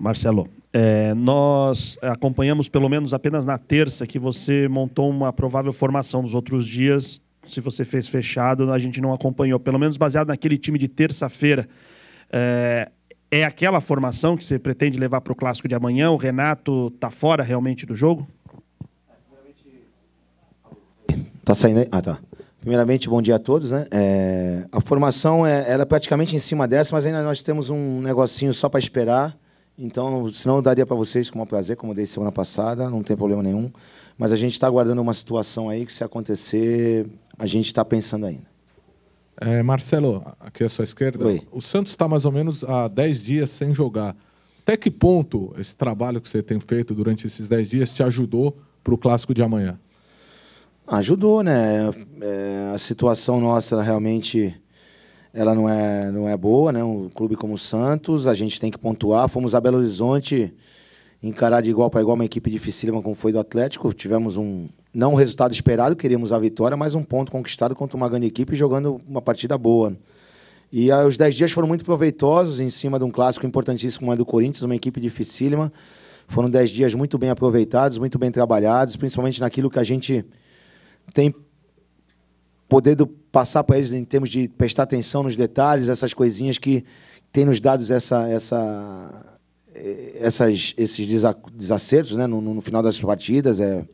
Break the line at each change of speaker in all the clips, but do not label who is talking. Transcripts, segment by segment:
Marcelo, é, nós acompanhamos pelo menos apenas na terça que você montou uma provável formação. Nos outros dias, se você fez fechado, a gente não acompanhou. Pelo menos baseado naquele time de terça-feira. É, é aquela formação que você pretende levar para o clássico de amanhã? O Renato está fora realmente do jogo? Tá saindo aí? Ah, tá. Primeiramente, bom dia a todos. Né? É, a formação é, ela é praticamente em cima dessa, mas ainda nós temos um negocinho só para esperar. Então, se eu daria para vocês com o prazer, como eu dei semana passada, não tem problema nenhum. Mas a gente está aguardando uma situação aí que, se acontecer, a gente está pensando ainda. É, Marcelo, aqui à sua esquerda, Oi. o Santos está mais ou menos há 10 dias sem jogar. Até que ponto esse trabalho que você tem feito durante esses 10 dias te ajudou para o clássico de amanhã? Ajudou, né? É, a situação nossa realmente ela não é, não é boa, né? Um clube como o Santos, a gente tem que pontuar. Fomos a Belo Horizonte encarar de igual para igual uma equipe dificílima como foi do Atlético. Tivemos um não um resultado esperado, queríamos a vitória, mas um ponto conquistado contra uma grande equipe jogando uma partida boa. E aí, os 10 dias foram muito proveitosos em cima de um clássico importantíssimo como é do Corinthians, uma equipe dificílima. Foram 10 dias muito bem aproveitados, muito bem trabalhados, principalmente naquilo que a gente tem podendo passar para eles em termos de prestar atenção nos detalhes, essas coisinhas que tem nos dados essa, essa, eh, essas, esses desacertos né, no, no final das partidas. É,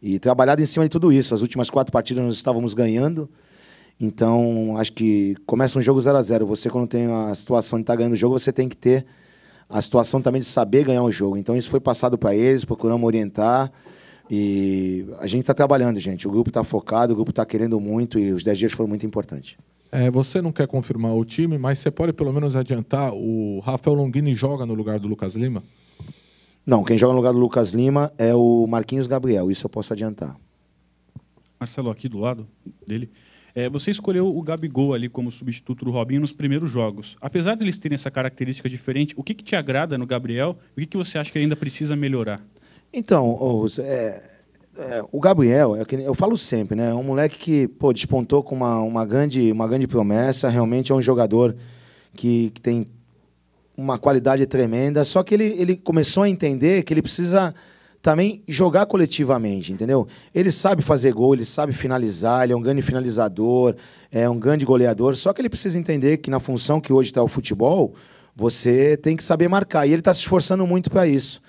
e trabalhado em cima de tudo isso. As últimas quatro partidas nós estávamos ganhando. Então, acho que começa um jogo 0 a 0 Você, quando tem a situação de estar tá ganhando o jogo, você tem que ter a situação também de saber ganhar o jogo. Então, isso foi passado para eles, procuramos orientar. E a gente está trabalhando, gente. O grupo está focado, o grupo está querendo muito e os 10 dias foram muito importantes.
É, você não quer confirmar o time, mas você pode pelo menos adiantar: o Rafael Longini joga no lugar do Lucas
Lima? Não, quem joga no lugar do Lucas Lima é o Marquinhos Gabriel, isso eu posso adiantar.
Marcelo, aqui do lado dele. É, você escolheu o Gabigol ali como substituto do Robinho nos primeiros jogos. Apesar deles de terem essa característica diferente, o que, que te agrada no Gabriel? O que, que você acha que ainda precisa melhorar?
Então, é, é, o Gabriel, é que eu falo sempre, né? É um moleque que pô, despontou com uma, uma, grande, uma grande promessa. Realmente é um jogador que, que tem uma qualidade tremenda. Só que ele, ele começou a entender que ele precisa também jogar coletivamente, entendeu? Ele sabe fazer gol, ele sabe finalizar, ele é um grande finalizador, é um grande goleador. Só que ele precisa entender que na função que hoje está o futebol, você tem que saber marcar. E ele está se esforçando muito para isso.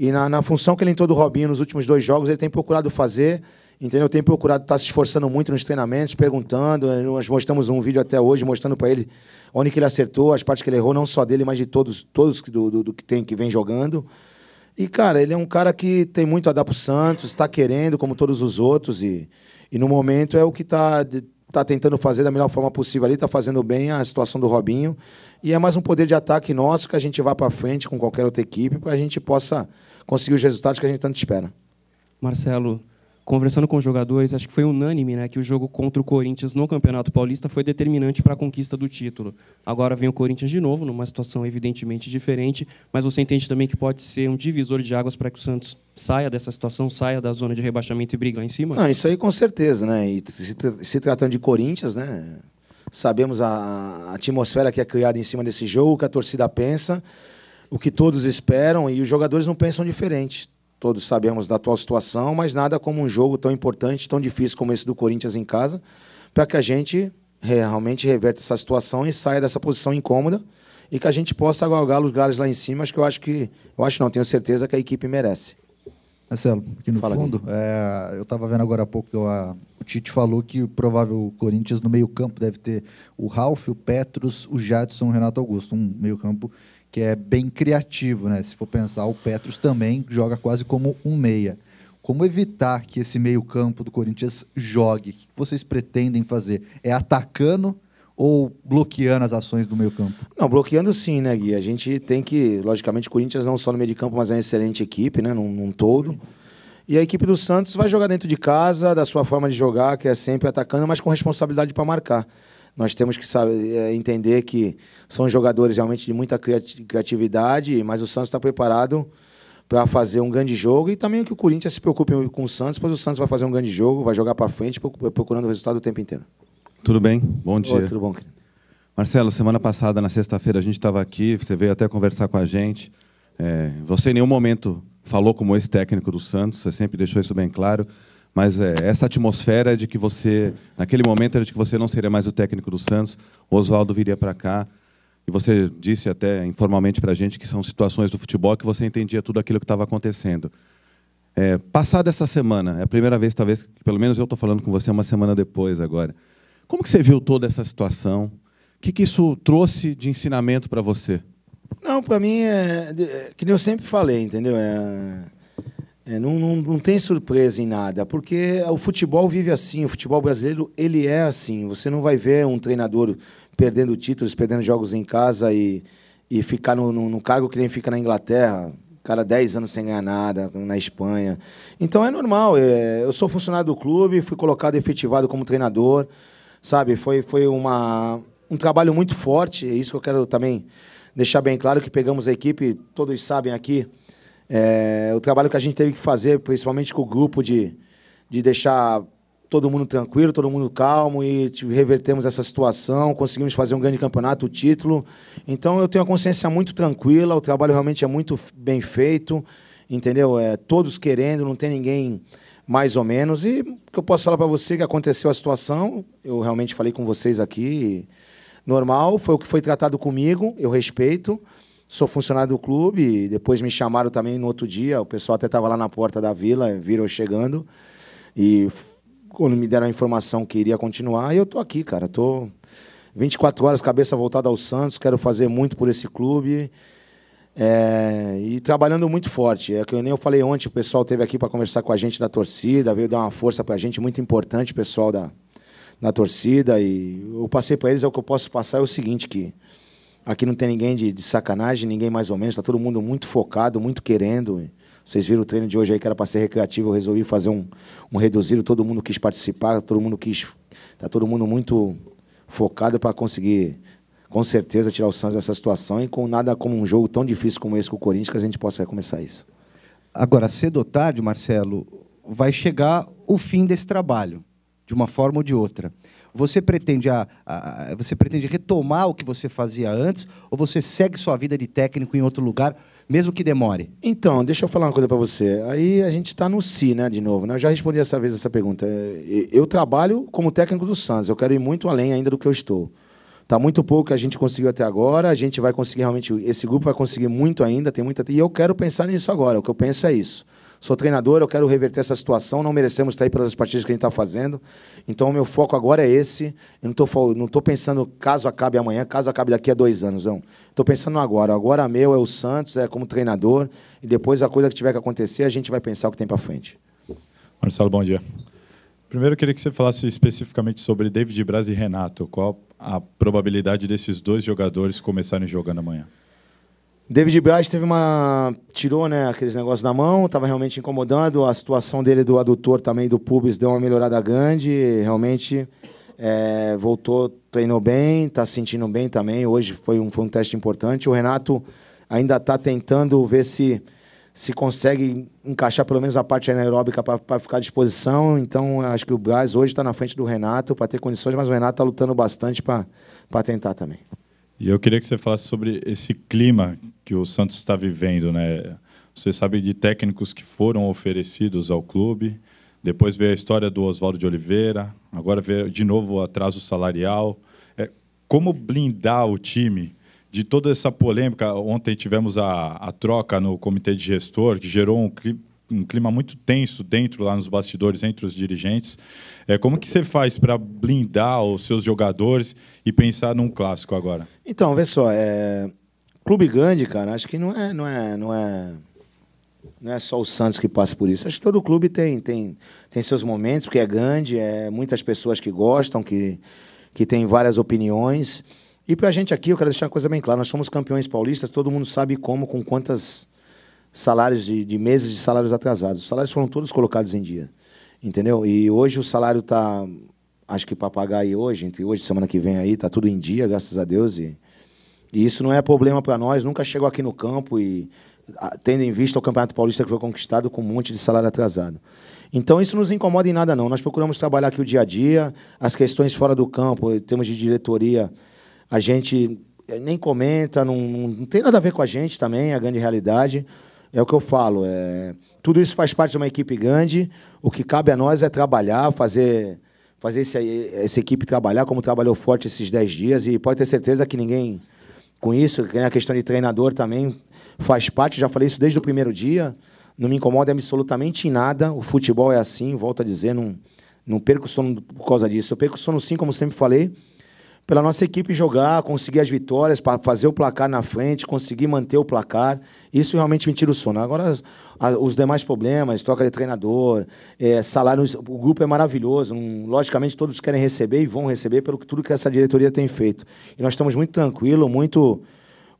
E na, na função que ele entrou do Robinho nos últimos dois jogos, ele tem procurado fazer. Entendeu? Tem procurado estar tá se esforçando muito nos treinamentos, perguntando. Eh, nós mostramos um vídeo até hoje mostrando para ele onde que ele acertou, as partes que ele errou, não só dele, mas de todos, todos do, do, do que tem que vem jogando. E, cara, ele é um cara que tem muito a dar para o Santos, está querendo, como todos os outros, e, e no momento é o que está está tentando fazer da melhor forma possível ali, está fazendo bem a situação do Robinho. E é mais um poder de ataque nosso que a gente vá para frente com qualquer outra equipe para a gente possa conseguir os resultados que a gente tanto espera. Marcelo, conversando com os jogadores, acho que foi unânime né, que o jogo contra o Corinthians no Campeonato Paulista foi determinante para a
conquista do título. Agora vem o Corinthians de novo, numa situação evidentemente diferente, mas você entende também que pode ser um divisor de águas para que o Santos saia dessa situação, saia da zona de rebaixamento e briga lá em cima? Não,
isso aí com certeza, né? E se, se tratando de Corinthians, né? Sabemos a atmosfera que é criada em cima desse jogo, o que a torcida pensa, o que todos esperam, e os jogadores não pensam diferente Todos sabemos da atual situação, mas nada como um jogo tão importante, tão difícil como esse do Corinthians em casa, para que a gente realmente reverta essa situação e saia dessa posição incômoda e que a gente possa galgar os galhos lá em cima, acho que eu acho que eu acho não, tenho certeza que a equipe merece. Marcelo, aqui no Fala, fundo, é, eu estava
vendo agora há pouco que eu, a, o Tite falou que o provável Corinthians no meio-campo deve ter o Ralf, o Petros, o Jadson o Renato Augusto. Um meio-campo que é bem criativo, né? Se for pensar, o Petros também joga quase como um meia. Como evitar que esse
meio-campo do Corinthians jogue? O que vocês pretendem fazer? É atacando ou bloqueando as ações do meio campo? Não, bloqueando sim, né, Gui? A gente tem que, logicamente, o Corinthians não só no meio de campo, mas é uma excelente equipe, né, num, num, todo. E a equipe do Santos vai jogar dentro de casa, da sua forma de jogar, que é sempre atacando, mas com responsabilidade para marcar nós temos que saber, é, entender que são jogadores realmente de muita criatividade, mas o Santos está preparado para fazer um grande jogo e também que o Corinthians se preocupe com o Santos, pois o Santos vai fazer um grande jogo, vai jogar para frente, procurando o resultado o tempo inteiro. Tudo bem, bom dia. Oi, tudo bom, querido.
Marcelo, semana passada, na sexta-feira, a gente estava aqui, você veio até conversar com a gente. É, você em nenhum momento falou como ex-técnico do Santos, você sempre deixou isso bem claro. Mas é, essa atmosfera de que você, naquele momento, era de que você não seria mais o técnico do Santos, o Oswaldo viria para cá. E você disse até informalmente para a gente que são situações do futebol que você entendia tudo aquilo que estava acontecendo. É, passada essa semana, é a primeira vez, talvez, que pelo menos eu estou falando com você uma semana depois agora. Como que você viu toda essa situação? O que, que isso trouxe de ensinamento para você?
Não, para mim é, é, que nem eu sempre falei, entendeu? É é, não, não, não, tem surpresa em nada, porque o futebol vive assim, o futebol brasileiro ele é assim. Você não vai ver um treinador perdendo títulos, perdendo jogos em casa e, e ficar no, no, no cargo que nem fica na Inglaterra. Cara, 10 anos sem ganhar nada na Espanha. Então é normal. É, eu sou funcionário do clube, fui colocado efetivado como treinador. Sabe, foi, foi uma, um trabalho muito forte. É isso que eu quero também deixar bem claro que pegamos a equipe, todos sabem aqui, é, o trabalho que a gente teve que fazer, principalmente com o grupo, de, de deixar todo mundo tranquilo, todo mundo calmo e revertemos essa situação, conseguimos fazer um grande campeonato, o título. Então eu tenho a consciência muito tranquila, o trabalho realmente é muito bem feito, entendeu? É, todos querendo, não tem ninguém mais ou menos. E o que eu posso falar para você que aconteceu a situação, eu realmente falei com vocês aqui, normal, foi o que foi tratado comigo, eu respeito sou funcionário do clube, depois me chamaram também no outro dia, o pessoal até estava lá na porta da vila, viram eu chegando, e quando me deram a informação que iria continuar, eu tô aqui, cara, tô 24 horas, cabeça voltada ao Santos, quero fazer muito por esse clube, é, e trabalhando muito forte. É que eu nem eu falei ontem, o pessoal teve aqui para conversar com a gente da torcida, veio dar uma força para a gente, muito importante o pessoal da, da torcida. E eu passei para eles, é o que eu posso passar é o seguinte, que Aqui não tem ninguém de, de sacanagem, ninguém mais ou menos. Está todo mundo muito focado, muito querendo. Vocês viram o treino de hoje aí que era para ser recreativo, eu resolvi fazer um, um reduzido. Todo mundo quis participar, todo mundo quis. Está todo mundo muito focado para conseguir, com certeza, tirar o Santos dessa situação e com nada como um jogo tão difícil como esse com o Corinthians que a gente possa recomeçar isso. Agora, cedo ou tarde, Marcelo, vai chegar o fim desse trabalho, de uma forma ou de outra. Você pretende, a, a, você pretende retomar o que você fazia antes ou você segue sua vida de técnico em outro lugar, mesmo que demore? Então, deixa eu falar uma coisa para você. Aí a gente está no si, né, de novo. Né? Eu já respondi essa vez essa pergunta. É, eu trabalho como técnico do Santos. Eu quero ir muito além ainda do que eu estou. Está muito pouco que a gente conseguiu até agora. A gente vai conseguir realmente. Esse grupo vai conseguir muito ainda. Tem muita. E eu quero pensar nisso agora. O que eu penso é isso. Sou treinador, eu quero reverter essa situação, não merecemos estar aí pelas partidas que a gente está fazendo. Então, o meu foco agora é esse. Eu não estou não tô pensando caso acabe amanhã, caso acabe daqui a dois anos, não. Estou pensando agora. Agora meu é o Santos, é como treinador, e depois a coisa que tiver que acontecer, a gente vai pensar o que tem para frente. Marcelo, bom dia.
Primeiro, eu queria que você falasse especificamente sobre David Braz e Renato. Qual a probabilidade desses dois jogadores começarem jogando amanhã?
David Braz teve uma. tirou né, aqueles negócios da mão, estava realmente incomodando. A situação dele do adutor também, do pubis, deu uma melhorada grande. Realmente é, voltou, treinou bem, está se sentindo bem também. Hoje foi um, foi um teste importante. O Renato ainda está tentando ver se se consegue encaixar pelo menos a parte anaeróbica para ficar à disposição. Então, acho que o Braz hoje está na frente do Renato para ter condições, mas o Renato está lutando bastante para tentar também.
E eu queria que você falasse sobre esse clima que o Santos está vivendo, né? Você sabe de técnicos que foram oferecidos ao clube. Depois veio a história do Oswaldo de Oliveira. Agora veio de novo o atraso salarial. É, como blindar o time de toda essa polêmica? Ontem tivemos a, a troca no comitê de gestor, que gerou um, um clima muito tenso dentro, lá nos bastidores, entre os dirigentes. É, como que você faz para blindar os seus jogadores e pensar num clássico agora?
Então, vê só, é, clube grande, cara, acho que não é, não é, não é, não é só o Santos que passa por isso. Acho que todo clube tem, tem, tem seus momentos, porque é grande, é muitas pessoas que gostam, que, que têm várias opiniões. E para a gente aqui, eu quero deixar uma coisa bem clara: nós somos campeões paulistas, todo mundo sabe como, com quantas salários de, de meses de salários atrasados. Os salários foram todos colocados em dia, entendeu? E hoje o salário está, acho que para pagar aí hoje, entre hoje e semana que vem aí, está tudo em dia, graças a Deus. E e isso não é problema para nós, nunca chegou aqui no campo e tendo em vista o Campeonato Paulista que foi conquistado com um monte de salário atrasado. Então isso nos incomoda em nada não. Nós procuramos trabalhar aqui o dia a dia, as questões fora do campo, em termos de diretoria, a gente eh, nem comenta, não, não tem nada a ver com a gente também, é a grande realidade. É o que eu falo, é, tudo isso faz parte de uma equipe grande. O que cabe a nós é trabalhar, fazer fazer esse, essa equipe trabalhar como trabalhou forte esses 10 dias e pode ter certeza que ninguém com isso, né, a questão de treinador também faz parte, já falei isso desde o primeiro dia, não me incomoda absolutamente em nada, o futebol é assim, volto a dizer, não, não perco sono por causa disso. Eu perco sono sim, como sempre falei, pela nossa equipe jogar, conseguir as vitórias, para fazer o placar na frente, conseguir manter o placar. Isso realmente me tira o sono. Agora, os demais problemas, troca de treinador, é, salário, o grupo é maravilhoso. Um, logicamente, todos querem receber e vão receber pelo que, tudo que essa diretoria tem feito. E nós estamos muito tranquilos, muito,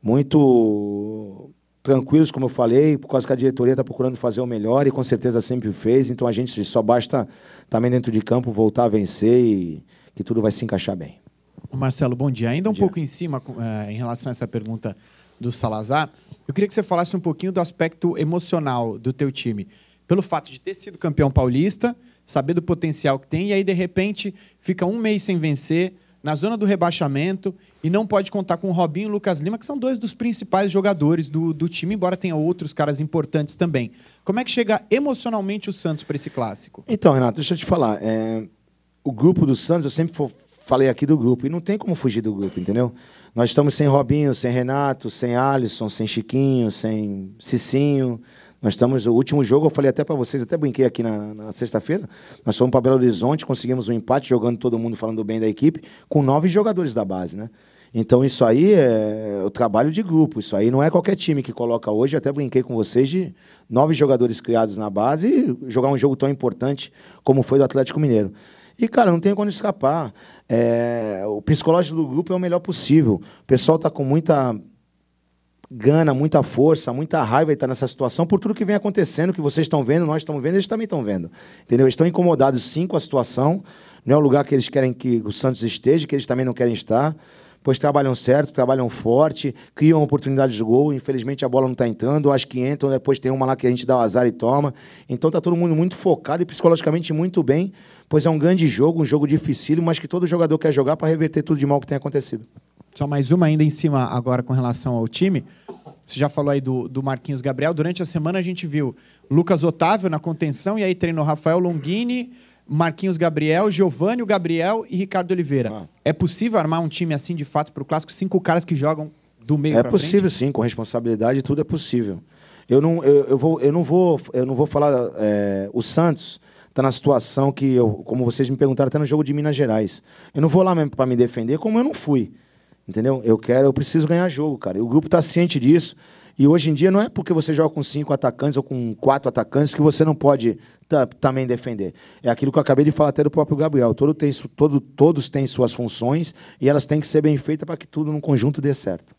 muito tranquilos, como eu falei, por causa que a diretoria está procurando fazer o melhor e com certeza sempre fez. Então a gente só basta também dentro de campo voltar a vencer e que tudo vai se encaixar bem.
Marcelo, bom dia. Ainda
um dia. pouco em cima, é, em relação a essa pergunta do Salazar, eu queria que você falasse um pouquinho do aspecto emocional do teu time. Pelo fato de ter sido campeão paulista, saber
do potencial que tem, e aí, de repente, fica um mês sem vencer, na zona do rebaixamento, e não pode contar com o Robinho e o Lucas Lima, que são dois dos principais jogadores do, do time, embora tenha outros caras importantes também. Como é que chega emocionalmente o Santos para esse clássico?
Então, Renato, deixa eu te falar. É... O grupo do Santos, eu sempre falei aqui do grupo. E não tem como fugir do grupo, entendeu? Nós estamos sem Robinho, sem Renato, sem Alisson, sem Chiquinho, sem Cicinho. Nós estamos. O último jogo, eu falei até para vocês, até brinquei aqui na, na sexta-feira. Nós fomos para Belo Horizonte, conseguimos um empate, jogando todo mundo falando bem da equipe, com nove jogadores da base, né? Então isso aí é o trabalho de grupo. Isso aí não é qualquer time que coloca hoje. Até brinquei com vocês de nove jogadores criados na base e jogar um jogo tão importante como foi do Atlético Mineiro. E, cara, não tem quando escapar. É, o psicológico do grupo é o melhor possível. O pessoal está com muita gana, muita força, muita raiva estar tá nessa situação por tudo que vem acontecendo, que vocês estão vendo, nós estamos vendo, eles também estão vendo. Entendeu? Eles estão incomodados sim com a situação. Não é o lugar que eles querem que o Santos esteja, que eles também não querem estar pois trabalham certo, trabalham forte, criam oportunidades de gol. Infelizmente a bola não está entrando, acho que entram, depois tem uma lá que a gente dá o azar e toma. Então está todo mundo muito focado e psicologicamente muito bem, pois é um grande jogo, um jogo difícil, mas que todo jogador quer jogar para reverter tudo de mal que tem acontecido. Só mais uma ainda em cima agora com relação ao time. Você já falou aí do, do Marquinhos Gabriel.
Durante a semana a gente viu Lucas Otávio na contenção e aí treinou Rafael Longini
Marquinhos Gabriel, Giovanni Gabriel e Ricardo Oliveira. Ah. É possível armar um time assim de fato para o clássico? Cinco caras que jogam do meio É possível frente? sim, com responsabilidade tudo é possível. Eu não, eu, eu vou, eu não vou, eu não vou falar. É, o Santos está na situação que eu, como vocês me perguntaram, até no jogo de Minas Gerais. Eu não vou lá mesmo para me defender, como eu não fui. Entendeu? Eu quero, eu preciso ganhar jogo, cara. E o grupo está ciente disso. E hoje em dia não é porque você joga com cinco atacantes ou com quatro atacantes que você não pode também defender. É aquilo que eu acabei de falar até do próprio Gabriel. Todo tem, todo, todos têm suas funções e elas têm que ser bem feitas para que tudo no conjunto dê certo.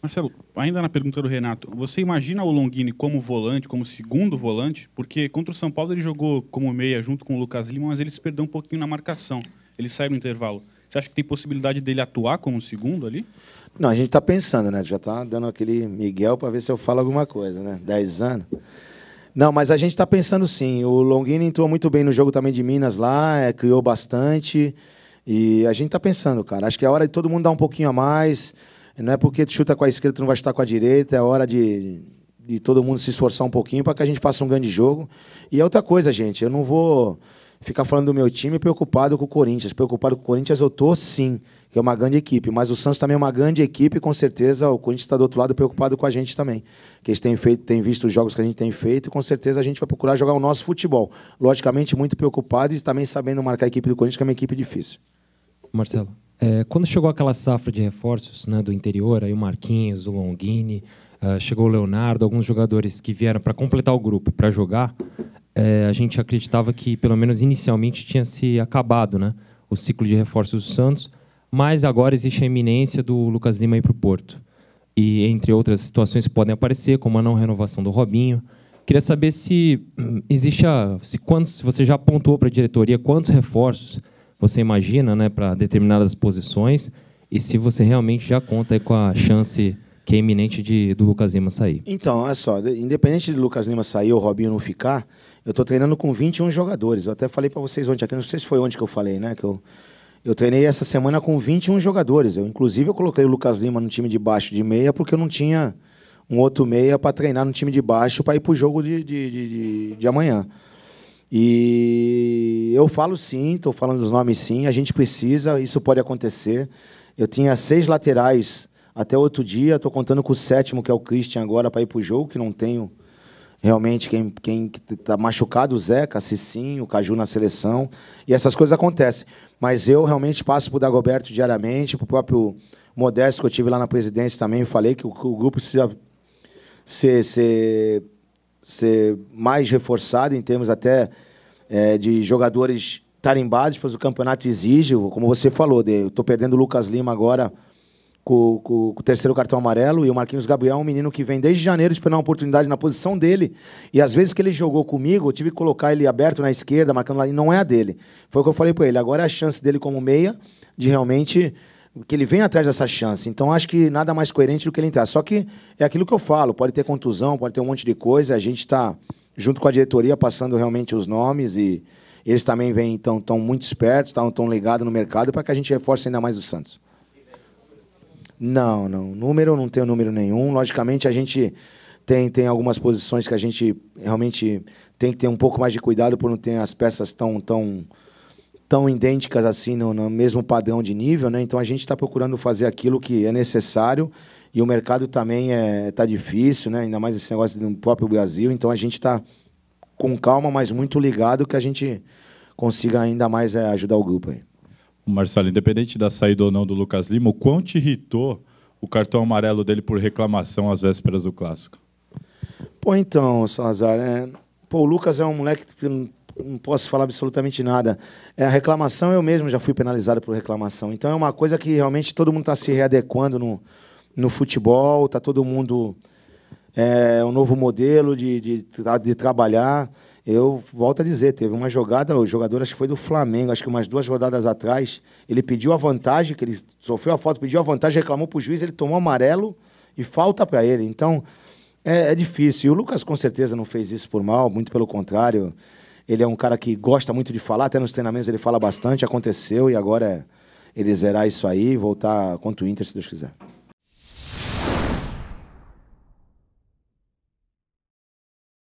Marcelo, ainda na pergunta do Renato, você imagina o Longini como volante, como segundo volante? Porque contra o São Paulo ele jogou como meia junto com o Lucas Lima, mas ele se perdeu um pouquinho na marcação. Ele sai no intervalo. Você acha que tem possibilidade dele atuar
como segundo ali? Não, a gente está pensando, né? Já está dando aquele Miguel para ver se eu falo alguma coisa, né? Dez anos. Não, mas a gente está pensando sim. O Longini entrou muito bem no jogo também de Minas lá, é, criou bastante. E a gente está pensando, cara. Acho que é hora de todo mundo dar um pouquinho a mais. Não é porque tu chuta com a esquerda, tu não vai chutar com a direita. É hora de, de todo mundo se esforçar um pouquinho para que a gente faça um grande jogo. E é outra coisa, gente. Eu não vou ficar falando do meu time preocupado com o Corinthians. Preocupado com o Corinthians eu tô sim, que é uma grande equipe. Mas o Santos também é uma grande equipe, com certeza o Corinthians está do outro lado preocupado com a gente também. Que eles têm feito, têm visto os jogos que a gente tem feito e com certeza a gente vai procurar jogar o nosso futebol. Logicamente, muito preocupado e também sabendo marcar a equipe do Corinthians, que é uma equipe difícil. Marcelo, é, quando chegou aquela safra de reforços né, do interior, aí o Marquinhos, o Longini, uh, chegou o Leonardo, alguns jogadores que vieram para completar o grupo, para jogar é, a gente acreditava que, pelo menos inicialmente, tinha se acabado né, o ciclo de reforços do Santos, mas agora existe a iminência do Lucas Lima ir para o Porto. E, entre outras situações que podem aparecer, como a não renovação do Robinho. Queria saber se hum, existe a, se, quantos, se você já apontou para a diretoria quantos reforços você imagina né, para determinadas posições e se você realmente já conta com a chance que é iminente de, do Lucas Lima sair. Então, olha só, independente do Lucas Lima sair ou o Robinho não ficar, eu estou treinando com 21 jogadores. Eu até falei para vocês ontem aqui, não sei se foi ontem que eu falei, né? Que eu, eu treinei essa semana com 21 jogadores. Eu, inclusive, eu coloquei o Lucas Lima no time de baixo de meia porque eu não tinha um outro meia para treinar no time de baixo para ir para o jogo de, de, de, de amanhã. E eu falo sim, estou falando os nomes sim, a gente precisa, isso pode acontecer. Eu tinha seis laterais até outro dia, estou contando com o sétimo, que é o Christian, agora para ir para o jogo, que não tenho realmente quem quem está machucado, o Zeca, Cicinho, o Caju na seleção, e essas coisas acontecem. Mas eu realmente passo para o Dagoberto diariamente, para o próprio Modesto, que eu tive lá na presidência também, falei que o, o grupo precisa ser, ser, ser, mais reforçado em termos até é, de jogadores tarimbados, pois o campeonato exige, como você falou, de, eu estou perdendo o Lucas Lima agora com, com, com, o terceiro cartão amarelo. E o Marquinhos Gabriel é um menino que vem desde janeiro esperando uma oportunidade na posição dele. E às vezes que ele jogou comigo, eu tive que colocar ele aberto na esquerda, marcando lá, e não é a dele. Foi o que eu falei para ele. Agora é a chance dele como meia de realmente que ele vem atrás dessa chance. Então acho que nada mais coerente do que ele entrar. Só que é aquilo que eu falo, pode ter contusão, pode ter um monte de coisa, a gente está junto com a diretoria passando realmente os nomes e eles também vêm então tão muito espertos, estão tão ligados no mercado para que a gente reforce ainda mais o Santos. Não, não. Número, não tenho número nenhum. Logicamente, a gente tem, tem algumas posições que a gente realmente tem que ter um pouco mais de cuidado por não ter as peças tão tão, tão idênticas assim, no, no mesmo padrão de nível, né? Então, a gente está procurando fazer aquilo que é necessário e o mercado também está é, tá difícil, né? Ainda mais esse negócio do próprio Brasil. Então, a gente está com calma, mas muito ligado que a gente consiga ainda mais é, ajudar o grupo aí.
Marcelo, independente da saída ou não do Lucas Lima, o quão te irritou o cartão amarelo dele por reclamação às vésperas do Clássico?
Pô, então, Salazar, é... Pô, o Lucas é um moleque que não posso falar absolutamente nada. É, a reclamação, eu mesmo já fui penalizado por reclamação. Então é uma coisa que realmente todo mundo está se readequando no, no futebol, está todo mundo. É um novo modelo de, de, de trabalhar. Eu volto a dizer, teve uma jogada, o jogador acho que foi do Flamengo, acho que umas duas rodadas atrás, ele pediu a vantagem, que ele sofreu a falta, pediu a vantagem, reclamou para o juiz, ele tomou amarelo e falta para ele. Então, é, é, difícil. E o Lucas com certeza não fez isso por mal, muito pelo contrário. Ele é um cara que gosta muito de falar, até nos treinamentos ele fala bastante, aconteceu e agora é ele zerar isso aí e voltar contra o Inter, se Deus quiser.